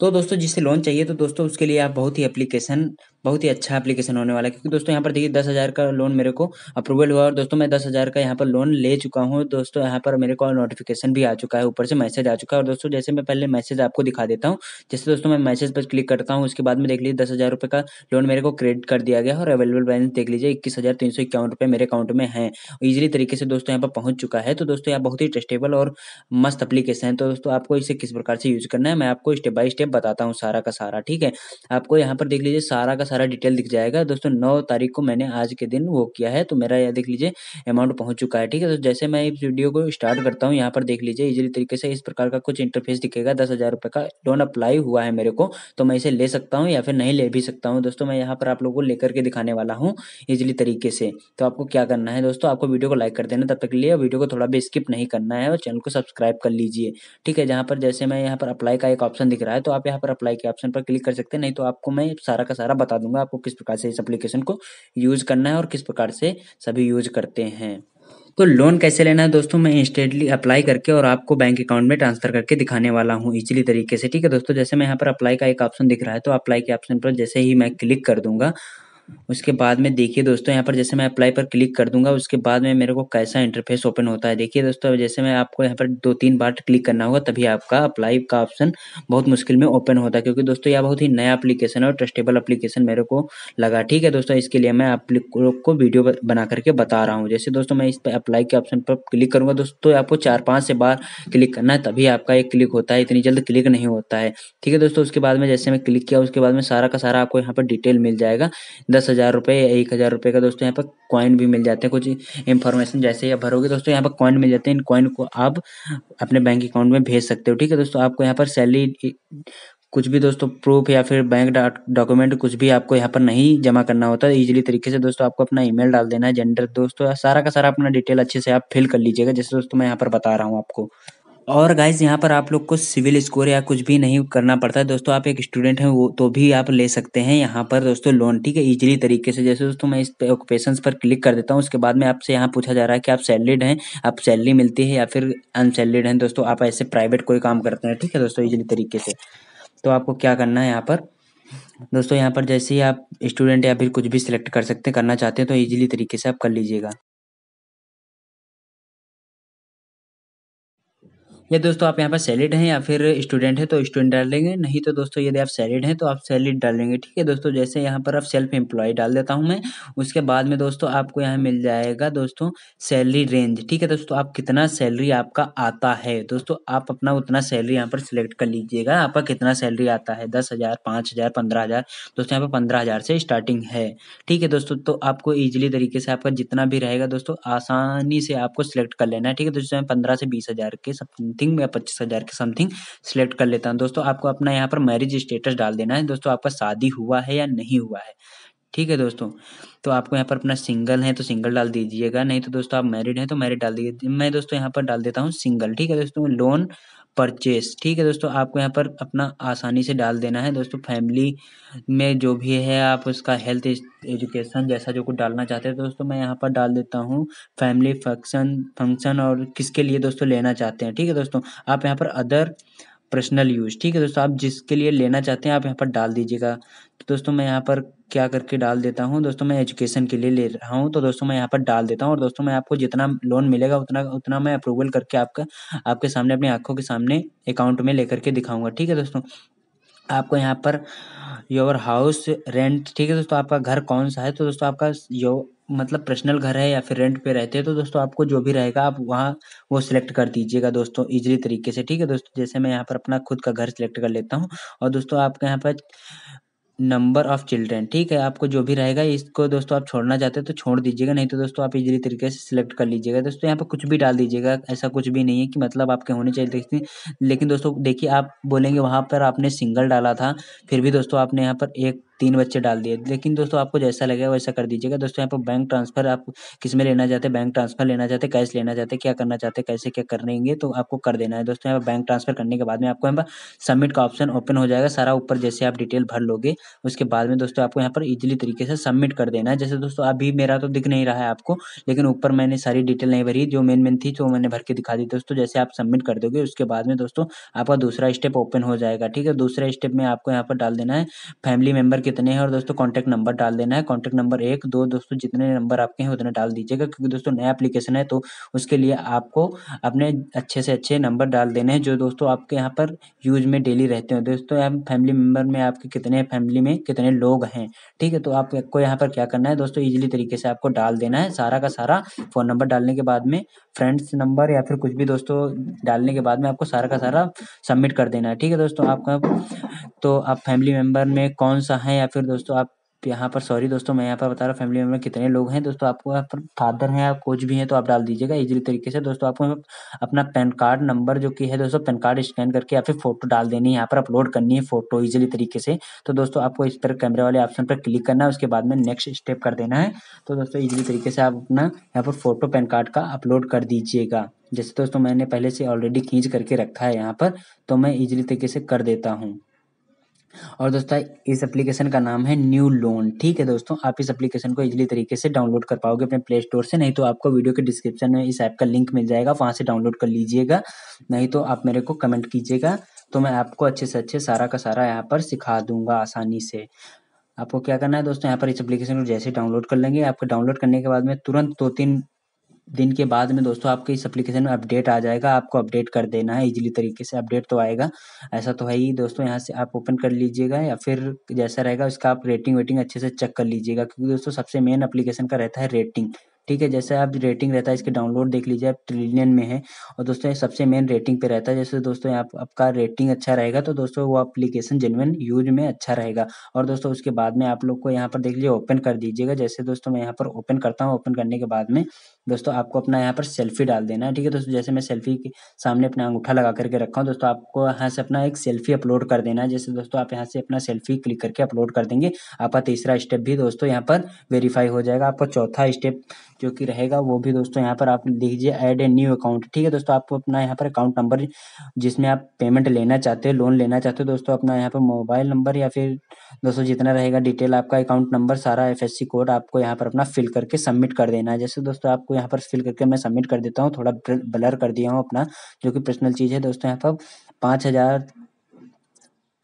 तो दोस्तों जिसे लोन चाहिए तो दोस्तों उसके लिए आप बहुत ही एप्लीकेशन बहुत ही अच्छा एप्लीकेशन होने वाला है क्योंकि दोस्तों यहाँ पर देखिए दस हज़ार का लोन मेरे को अप्रूवल हुआ और दोस्तों मैं दस हज़ार का यहाँ पर लोन ले चुका हूँ दोस्तों यहाँ पर मेरे को नोटिफिकेशन भी आ चुका है ऊपर से मैसेज आ चुका है और दोस्तों जैसे मैं पहले मैसेज आपको दिखा देता हूँ जैसे दोस्तों मैं मैसेज पर क्लिक करता हूँ उसके बाद में देख लीजिए दस हज़ार रुपये का लोन मेरे को क्रेडिट कर दिया गया और अवेलेबल बैलेंस देख लीजिए इक्कीस हज़ार तीन सौ इक्यावन मेरे अकाउंट में है ईजिली तरीके से दोस्तों यहाँ पर पहुँच चुका है तो दोस्तों यहाँ बहुत ही ट्रस्टेबल और मस्त अप्लीकेशन है तो दोस्तों आपको इसे किस प्रकार से यूज़ करना है मैं आपको स्टेप बाय स्टेप मैं बताता हूँ सारा का सारा ठीक है आपको यहाँ पर देख लीजिए सारा का सारा डिटेल दिख जाएगा दोस्तों नौ तारीख को मैंने आज के दिन वो किया है तो मेरा यह देख लीजिए अमाउंट पहुँच चुका है ठीक है तो जैसे मैं इस वीडियो को स्टार्ट करता हूँ यहाँ पर देख लीजिए इजिली तरीके से इस प्रकार का कुछ इंटरफेस दिखेगा दस हज़ार रुपये का लोन अप्लाई हुआ है मेरे को तो मैं इसे ले सकता हूँ या फिर नहीं ले भी सकता हूँ दोस्तों मैं यहाँ पर आप लोगों को लेकर के दिखाने वाला हूँ इजिली तरीके से तो आपको क्या करना है दोस्तों आपको वीडियो को लाइक कर देना तब तक लिए वीडियो को थोड़ा भी स्किप नहीं करना है और चैनल को सब्सक्राइब कर लीजिए ठीक है जहाँ पर जैसे मैं यहाँ पर अप्लाई का एक ऑप्शन दिख रहा है तो आप यहाँ पर अप्लाई के ऑप्शन पर क्लिक कर सकते हैं नहीं तो आपको मैं सारा का सारा बता दूंगा आपको किस प्रकार से इस एप्लीकेशन को यूज करना है और किस प्रकार से सभी यूज करते हैं तो लोन कैसे लेना है दोस्तों मैं इंस्टेंटली अप्लाई करके और आपको बैंक अकाउंट में ट्रांसफर करके दिखाने वाला हूँ इजीली तरीके से ठीक है दोस्तों जैसे मैं यहाँ पर अप्लाई का एक ऑप्शन दिख रहा है तो अप्लाई के ऑप्शन पर जैसे ही मैं क्लिक कर दूंगा उसके बाद में देखिए दोस्तों यहाँ पर जैसे मैं अप्लाई पर क्लिक कर दूंगा उसके बाद में मेरे को कैसा इंटरफेस ओपन होता है देखिए दोस्तों जैसे मैं आपको यहाँ पर दो तीन बार क्लिक करना होगा तभी आपका अप्लाई का ऑप्शन बहुत मुश्किल में ओपन होता है क्योंकि दोस्तों यह बहुत ही नया अप्लीकेशन है और ट्रस्टेबल अप्लीकेशन मेरे को लगा ठीक है दोस्तों इसके लिए मैं आप लोग को वीडियो बना करके बता रहा हूँ जैसे दोस्तों मैं इस पर अप्लाई के ऑप्शन पर क्लिक करूँगा दोस्तों आपको चार पाँच से बार क्लिक करना है तभी आपका एक क्लिक होता है इतनी जल्द क्लिक नहीं होता है ठीक है दोस्तों उसके बाद में जैसे मैं क्लिक किया उसके बाद में सारा का सारा आपको यहाँ पर डिटेल मिल जाएगा दस हज़ार रुपये या एक हज़ार रुपये का दोस्तों यहाँ पर कॉइन भी मिल जाते हैं कुछ इन्फॉर्मेशन जैसे ही आप भरोगे दोस्तों यहाँ पर कॉइन मिल जाते हैं इन कॉइन को आप अपने बैंक अकाउंट में भेज सकते हो ठीक है दोस्तों आपको यहाँ पर सैलरी कुछ भी दोस्तों प्रूफ या फिर बैंक डॉक्यूमेंट कुछ भी आपको यहाँ पर नहीं जमा करना होता है ईजिली तरीके से दोस्तों आपको अपना ईमेल डाल देना है जेंडर दोस्तों सारा का सारा अपना डिटेल अच्छे से आप फिल कर लीजिएगा जैसे दोस्तों मैं यहाँ पर बता रहा हूँ आपको और गाइज यहाँ पर आप लोग को सिविल स्कोर या कुछ भी नहीं करना पड़ता है दोस्तों आप एक स्टूडेंट हैं वो तो भी आप ले सकते हैं यहाँ पर दोस्तों लोन ठीक है इजीली तरीके से जैसे दोस्तों मैं इस ऑक्यूपेशन पर क्लिक कर देता हूँ उसके बाद में आपसे यहाँ पूछा जा रहा है कि आप सैलरीड हैं आप सैलरी मिलती है या फिर अनसैलरीड हैं दोस्तों आप ऐसे प्राइवेट कोई काम करते हैं ठीक है दोस्तों ईजिली तरीके से तो आपको क्या करना है यहाँ पर दोस्तों यहाँ पर जैसे ही आप स्टूडेंट या फिर कुछ भी सिलेक्ट कर सकते हैं करना चाहते हैं तो ईजिली तरीके से आप कर लीजिएगा या दोस्तों आप यहाँ पर सैलिड हैं या फिर स्टूडेंट है तो स्टूडेंट डाल देंगे नहीं तो दोस्तों यदि आप सैलिड हैं तो आप सैलिड डाल लेंगे ठीक है दोस्तों जैसे यहाँ पर आप सेल्फ एम्प्लॉय डाल देता हूँ मैं उसके बाद में दोस्तों आपको यहाँ मिल जाएगा दोस्तों सैलरी रेंज ठीक है दोस्तों आप कितना सैलरी आपका आता है दोस्तों आप अपना उतना सैलरी यहाँ पर सिलेक्ट कर लीजिएगा आपका कितना सैलरी आता है दस हज़ार पाँच हज़ार पंद्रह हज़ार दोस्तों यहाँ पर पंद्रह हज़ार से स्टार्टिंग है ठीक है दोस्तों तो आपको ईजिली तरीके से आपका जितना भी रहेगा दोस्तों आसानी से आपको सिलेक्ट कर लेना है ठीक है दोस्तों पंद्रह से बीस हज़ार के सब समथिंग या पच्चीस हजार के समथिंग सिलेक्ट कर लेता हूँ दोस्तों आपको अपना यहाँ पर मैरिज स्टेटस डाल देना है दोस्तों आपका शादी हुआ है या नहीं हुआ है ठीक है दोस्तों तो आपको यहाँ पर अपना सिंगल है तो सिंगल डाल दीजिएगा नहीं तो दोस्तों आप मैरिड हैं तो मैरिड डाल दीजिए मैं दोस्तों यहाँ पर डाल देता हूँ सिंगल ठीक है दोस्तों लोन परचेस ठीक है दोस्तों आपको यहाँ पर अपना आसानी से डाल देना है दोस्तों फैमिली में जो भी है आप उसका हेल्थ एजुकेशन जैसा जो कुछ डालना चाहते हैं तो दोस्तों मैं यहाँ पर डाल देता हूँ फैमिली फंक्शन फंक्शन और किसके लिए दोस्तों लेना चाहते हैं ठीक है दोस्तों आप यहाँ पर अदर पर्सनल यूज ठीक है दोस्तों आप जिसके लिए लेना चाहते हैं आप यहाँ पर डाल दीजिएगा तो दोस्तों मैं यहाँ पर क्या करके डाल देता हूँ दोस्तों मैं एजुकेशन के लिए ले रहा हूँ तो दोस्तों मैं यहाँ पर डाल देता हूँ और दोस्तों मैं आपको जितना लोन मिलेगा उतना उतना मैं अप्रूवल करके आपका आपके सामने अपनी आंखों के सामने अकाउंट में लेकर के दिखाऊंगा ठीक है दोस्तों आपको यहाँ पर योर हाउस रेंट ठीक है दोस्तों आपका घर कौन सा है तो दोस्तों आपका यो मतलब पर्सनल घर है या फिर रेंट पे रहते हैं तो दोस्तों आपको जो भी रहेगा आप वहाँ वो सिलेक्ट कर दीजिएगा दोस्तों इजीली तरीके से ठीक है दोस्तों जैसे मैं यहाँ पर अपना खुद का घर सिलेक्ट कर लेता हूँ और दोस्तों आपके यहाँ पर नंबर ऑफ चिल्ड्रेन ठीक है आपको जो भी रहेगा इसको दोस्तों आप छोड़ना चाहते हो तो छोड़ दीजिएगा नहीं तो दोस्तों आप इजीली तरीके से सिलेक्ट कर लीजिएगा दोस्तों यहाँ पर कुछ भी डाल दीजिएगा ऐसा कुछ भी नहीं है कि मतलब आपके होने चाहिए देखते लेकिन दोस्तों देखिए आप बोलेंगे वहाँ पर आपने सिंगल डाला था फिर भी दोस्तों आपने यहाँ पर एक तीन बच्चे डाल दिए लेकिन दोस्तों आपको जैसा लगेगा वैसा कर दीजिएगा दोस्तों यहाँ पर बैंक ट्रांसफर आप किस में लेना चाहते हैं बैंक ट्रांसफर लेना चाहते हैं कैश लेना चाहते हैं क्या करना चाहते हैं कैसे क्या करेंगे तो आपको कर देना है दोस्तों यहाँ पर बैंक ट्रांसफर करने के बाद में आपको यहाँ पर सबमिट का ऑप्शन ओपन हो जाएगा सारा ऊपर जैसे आप डिटेल भर लोगे उसके बाद में दोस्तों आपको यहाँ पर ईजिली तरीके से सबमिट कर देना है जैसे दोस्तों अभी मेरा तो दिख नहीं रहा है आपको लेकिन ऊपर मैंने सारी डिटेल नहीं भरी जो मेन मेन थी तो मैंने भर के दिखा दी दोस्तों जैसे आप सबमिट कर दोगे उसके बाद में दोस्तों आपका दूसरा स्टेप ओपन हो जाएगा ठीक है दूसरे स्टेप में आपको यहाँ पर डाल देना है फैमिली मेंबर कितने हैं और दोस्तों कॉन्टैक्ट नंबर डाल देना है कॉन्टैक्ट नंबर एक दो दोस्तों जितने नंबर आपके हैं उतने डाल दीजिएगा क्योंकि दोस्तों नया एप्लीकेशन है तो उसके लिए आपको अपने अच्छे से अच्छे नंबर डाल देने हैं जो दोस्तों आपके यहाँ पर यूज में डेली रहते हैं दोस्तों हम फैमिली मेम्बर में आपके कितने फैमिली में कितने लोग हैं ठीक है तो आपको यहाँ पर क्या करना है दोस्तों ईजिली तरीके से आपको डाल देना है सारा का सारा फ़ोन नंबर डालने के बाद में फ्रेंड्स नंबर या फिर कुछ भी दोस्तों डालने के बाद में आपको सारा का सारा सबमिट कर देना है ठीक है दोस्तों आपका तो आप फैमिली मेम्बर में कौन सा है हैं या फिर दोस्तों आप यहाँ पर सॉरी दोस्तों मैं यहाँ पर बता रहा हूँ फैमिली मेम्बर कितने लोग हैं दोस्तों आपको यहाँ पर फादर हैं आप कोच भी हैं तो आप डाल दीजिएगा इजीली तरीके से दोस्तों आपको अपना पैन कार्ड नंबर जो कि है दोस्तों पैन कार्ड स्कैन करके या फिर फोटो डाल देनी है यहाँ पर अपलोड करनी है फोटो इजिली तरीके से तो दोस्तों आपको इस पर कैमरे वाले ऑप्शन पर क्लिक करना है उसके बाद में नेक्स्ट स्टेप कर देना है तो दोस्तों इजिली तरीके से आप अपना यहाँ पर फोटो पैन कार्ड का अपलोड कर दीजिएगा जैसे दोस्तों मैंने पहले से ऑलरेडी खींच करके रखा है यहाँ पर तो मैं इजिली तरीके से कर देता हूँ और दोस्तों इस एप्लीकेशन का नाम है न्यू लोन ठीक है दोस्तों आप इस एप्लीकेशन को इजीली तरीके से डाउनलोड कर पाओगे अपने प्ले स्टोर से नहीं तो आपको वीडियो के डिस्क्रिप्शन में इस ऐप का लिंक मिल जाएगा वहां से डाउनलोड कर लीजिएगा नहीं तो आप मेरे को कमेंट कीजिएगा तो मैं आपको अच्छे से अच्छे सारा का सारा यहाँ पर सिखा दूंगा आसानी से आपको क्या करना है दोस्तों यहाँ पर इस एप्लीकेशन को जैसे डाउनलोड कर लेंगे आपको डाउनलोड करने के बाद में तुरंत दो तीन दिन के बाद में दोस्तों आपके इस एप्लीकेशन में अपडेट आ जाएगा आपको अपडेट कर देना है इजीली तरीके से अपडेट तो आएगा ऐसा तो है ही दोस्तों यहाँ से आप ओपन कर लीजिएगा या फिर जैसा रहेगा उसका आप रेटिंग वेटिंग अच्छे से चेक कर लीजिएगा क्योंकि दोस्तों सबसे मेन अप्लीकेशन का रहता है रेटिंग ठीक है जैसे आप रेटिंग रहता है इसके डाउनलोड देख लीजिए आप ट्रिलियन में है और दोस्तों ये सबसे मेन रेटिंग पे रहता है जैसे दोस्तों आप आपका रेटिंग अच्छा रहेगा तो दोस्तों वो एप्लीकेशन जेनुअन यूज में अच्छा रहेगा और दोस्तों उसके बाद में आप लोग को यहाँ पर देख लीजिए ओपन कर दीजिएगा जैसे दोस्तों मैं यहाँ पर ओपन करता हूँ ओपन करने के बाद में दोस्तों आपको अपना यहाँ पर सेल्फी डाल देना है ठीक है दोस्तों जैसे मैं सेल्फी के सामने अपना अंगूठा लगा करके रखा हूँ दोस्तों आपको यहाँ से अपना एक सेल्फी अपलोड कर देना है जैसे दोस्तों आप यहाँ से अपना सेल्फी क्लिक करके अपलोड कर देंगे आपका तीसरा स्टेप भी दोस्तों यहाँ पर वेरीफाई हो जाएगा आपका चौथा स्टेप जो कि रहेगा वो भी दोस्तों यहाँ पर आप लिख लीजिए ऐड ए न्यू अकाउंट ठीक है दोस्तों आपको अपना यहाँ पर अकाउंट नंबर जिसमें आप पेमेंट लेना चाहते हो लोन लेना चाहते हो दोस्तों अपना यहाँ पर मोबाइल नंबर या फिर दोस्तों जितना रहेगा डिटेल आपका अकाउंट नंबर सारा एफ कोड आपको यहाँ पर अपना फिल करके सबमिट कर देना है जैसे दोस्तों आपको यहाँ पर फिल करके मैं सबमिट कर देता हूँ थोड़ा ब्लर कर दिया हूँ अपना जो कि पर्सनल चीज़ है दोस्तों यहाँ पर पाँच हज़ार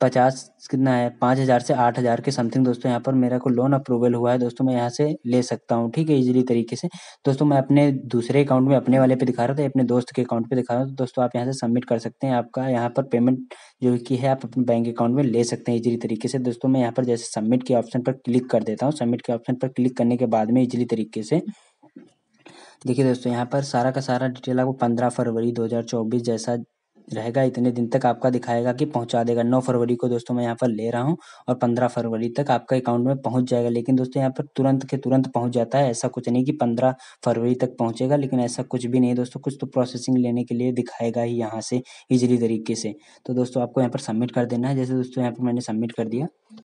पचास कितना है पाँच हज़ार से आठ हज़ार के समथिंग दोस्तों यहाँ पर मेरा को लोन अप्रूवल हुआ है दोस्तों मैं यहाँ से ले सकता हूँ ठीक है इजीली तरीके से दोस्तों मैं अपने दूसरे अकाउंट में अपने वाले पे दिखा रहा था अपने दोस्त के अकाउंट पे दिखा रहा हूँ दोस्तों आप यहाँ से सबमिट कर सकते हैं आपका यहाँ पर पेमेंट जो कि है आप अपने बैंक अकाउंट में ले सकते हैं इजिली तरीके से दोस्तों मैं यहाँ पर जैसे सबमिट के ऑप्शन पर क्लिक कर देता हूँ सबमिट के ऑप्शन पर क्लिक करने के बाद में इजिली तरीके से देखिए दोस्तों यहाँ पर सारा का सारा डिटेल आपको पंद्रह फरवरी चौबीस जैसा रहेगा इतने दिन तक आपका दिखाएगा कि पहुंचा देगा नौ फरवरी को दोस्तों मैं यहाँ पर ले रहा हूँ और पंद्रह फरवरी तक आपका अकाउंट में पहुंच जाएगा लेकिन दोस्तों यहाँ पर तुरंत के तुरंत पहुंच जाता है ऐसा कुछ नहीं कि पंद्रह फरवरी तक पहुंचेगा लेकिन ऐसा कुछ भी नहीं दोस्तों कुछ तो प्रोसेसिंग लेने के लिए दिखाएगा ही यहाँ से इजिली तरीके से तो दोस्तों आपको यहाँ पर सबमिट कर देना है जैसे दोस्तों यहाँ पर मैंने सबमिट कर दिया